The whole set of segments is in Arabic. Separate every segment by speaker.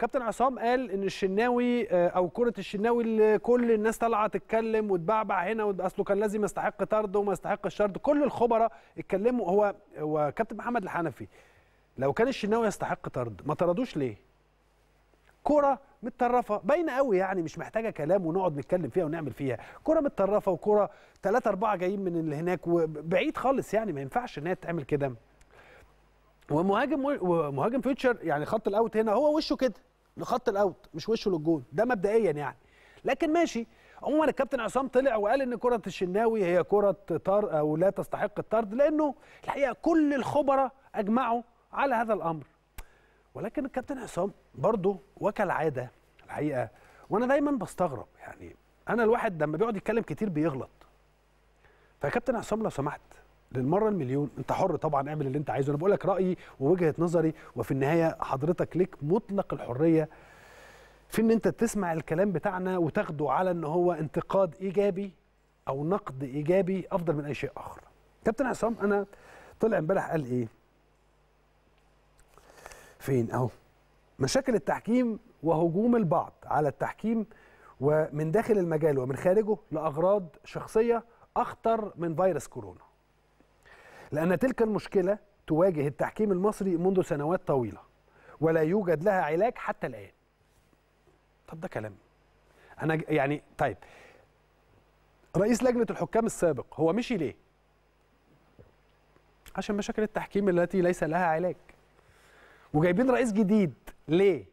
Speaker 1: كابتن عصام قال ان الشناوي آه، او كره الشناوي اللي كل الناس طالعه تتكلم وتبعبع هنا اصله كان لازم يستحق طرد وما يستحقش طرد كل الخبراء اتكلموا هو هو كابتن محمد الحنفي لو كان الشناوي يستحق طرد ما طردوش ليه؟ كره متطرفه باينه قوي يعني مش محتاجه كلام ونقعد نتكلم فيها ونعمل فيها كره متطرفه وكره 3 4 جايين من اللي هناك وبعيد خالص يعني ما ينفعش ان هي تعمل كده ومهاجم مهاجم فيوتشر يعني خط الاوت هنا هو وشه كده لخط الاوت مش وشه للجون ده مبدئيا يعني لكن ماشي عموما الكابتن عصام طلع وقال ان كره الشناوي هي كره طر او لا تستحق الطرد لانه الحقيقه كل الخبراء اجمعوا على هذا الامر ولكن الكابتن عصام برضه وكالعاده الحقيقه وانا دايما بستغرب يعني انا الواحد لما بيقعد يتكلم كتير بيغلط فكابتن عصام لو سمحت للمره المليون انت حر طبعا اعمل اللي انت عايزه انا بقول لك رايي ووجهه نظري وفي النهايه حضرتك ليك مطلق الحريه في ان انت تسمع الكلام بتاعنا وتاخده على ان هو انتقاد ايجابي او نقد ايجابي افضل من اي شيء اخر كابتن عصام انا طلع امبارح قال ايه فين اهو مشاكل التحكيم وهجوم البعض على التحكيم ومن داخل المجال ومن خارجه لاغراض شخصيه اخطر من فيروس كورونا لأن تلك المشكلة تواجه التحكيم المصري منذ سنوات طويلة ولا يوجد لها علاج حتى الآن طب ده كلام أنا يعني طيب رئيس لجنة الحكام السابق هو مشي ليه؟ عشان مشاكل التحكيم التي ليس لها علاج وجايبين رئيس جديد ليه؟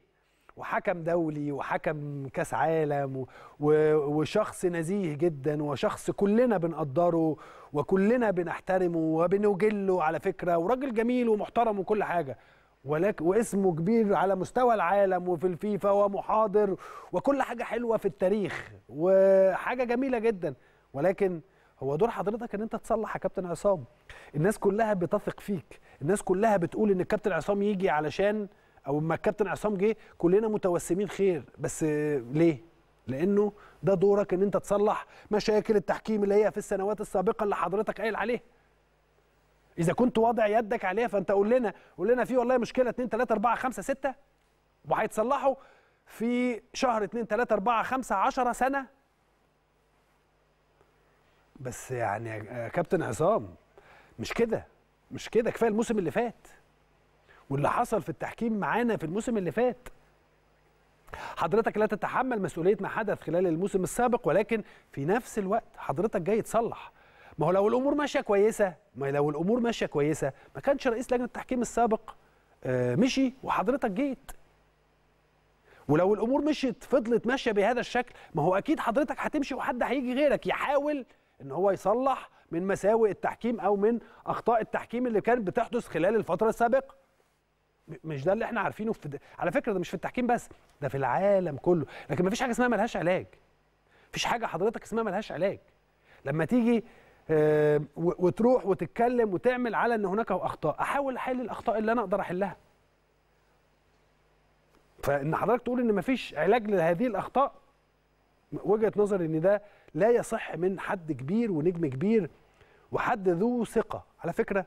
Speaker 1: وحكم دولي وحكم كاس عالم وشخص نزيه جدا وشخص كلنا بنقدره وكلنا بنحترمه وبنوجله على فكره وراجل جميل ومحترم وكل حاجه ولكن واسمه كبير على مستوى العالم وفي الفيفا ومحاضر وكل حاجه حلوه في التاريخ وحاجه جميله جدا ولكن هو دور حضرتك ان انت تصلح يا كابتن عصام الناس كلها بتثق فيك الناس كلها بتقول ان الكابتن عصام يجي علشان او اما الكابتن عصام جه كلنا متوسمين خير بس ليه لانه ده دورك ان انت تصلح مشاكل التحكيم اللي هي في السنوات السابقه اللي حضرتك قايل عليها اذا كنت واضع يدك عليها فانت قول لنا قول لنا في والله مشكله 2 3 4 5 6 وهيتصلحوا في شهر 2 3 4 5 10 سنه بس يعني يا كابتن عصام مش كده مش كده كفايه الموسم اللي فات واللي حصل في التحكيم معانا في الموسم اللي فات حضرتك لا تتحمل مسؤوليه ما حدث خلال الموسم السابق ولكن في نفس الوقت حضرتك جاي تصلح ما هو لو الامور ماشيه كويسه ما لو الامور ماشيه كويسه ما كانش رئيس لجنه التحكيم السابق آه، مشي وحضرتك جيت ولو الامور مشيت فضلت ماشيه بهذا الشكل ما هو اكيد حضرتك هتمشي وحد هيجي غيرك يحاول ان هو يصلح من مساوئ التحكيم او من اخطاء التحكيم اللي كانت بتحدث خلال الفتره السابقه مش ده اللي احنا عارفينه في ده. على فكره ده مش في التحكيم بس ده في العالم كله لكن مفيش حاجه اسمها ملهاش علاج مفيش حاجه حضرتك اسمها ملهاش علاج لما تيجي آه، وتروح وتتكلم وتعمل على ان هناك اخطاء احاول احل الاخطاء اللي انا اقدر احلها فان حضرتك تقول ان مفيش علاج لهذه الاخطاء وجهه نظري ان ده لا يصح من حد كبير ونجم كبير وحد ذو ثقه على فكره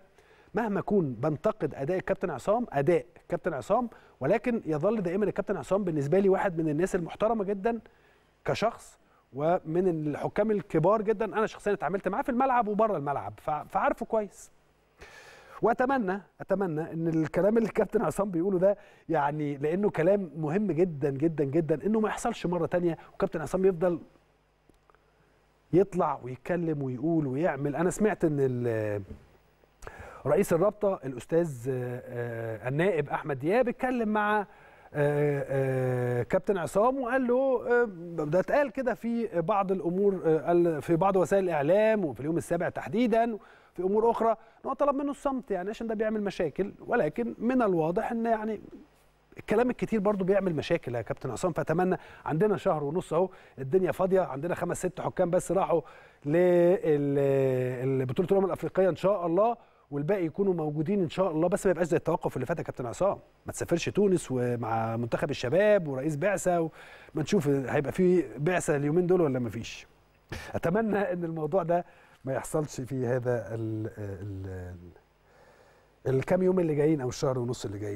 Speaker 1: مهما اكون بنتقد اداء الكابتن عصام اداء الكابتن عصام ولكن يظل دائما الكابتن عصام بالنسبه لي واحد من الناس المحترمه جدا كشخص ومن الحكام الكبار جدا انا شخصيا اتعاملت معاه في الملعب وبره الملعب فعارفه كويس واتمنى اتمنى ان الكلام اللي الكابتن عصام بيقوله ده يعني لانه كلام مهم جدا جدا جدا انه ما يحصلش مره تانية وكابتن عصام يفضل يطلع ويتكلم ويقول ويعمل انا سمعت ان رئيس الرابطه الاستاذ آه، آه، النائب احمد دياب اتكلم مع آه، كابتن عصام وقال له ده اتقال كده في بعض الامور في بعض وسائل الاعلام وفي اليوم السابع تحديدا في امور اخرى ان هو طلب منه الصمت يعني عشان ده بيعمل مشاكل ولكن من الواضح ان يعني الكلام الكتير برضو بيعمل مشاكل يا كابتن عصام فاتمنى عندنا شهر ونص اهو الدنيا فاضيه عندنا خمس ست حكام بس راحوا لبطوله الامم الافريقيه ان شاء الله والباقي يكونوا موجودين ان شاء الله بس ما يبقاش زي التوقف اللي فات يا كابتن عصام ما تسافرش تونس ومع منتخب الشباب ورئيس بعثه ما نشوف هيبقى في بعثه اليومين دول ولا ما فيش اتمنى ان الموضوع ده ما يحصلش في هذا ال ال الكام يوم اللي جايين او الشهر ونص اللي جايين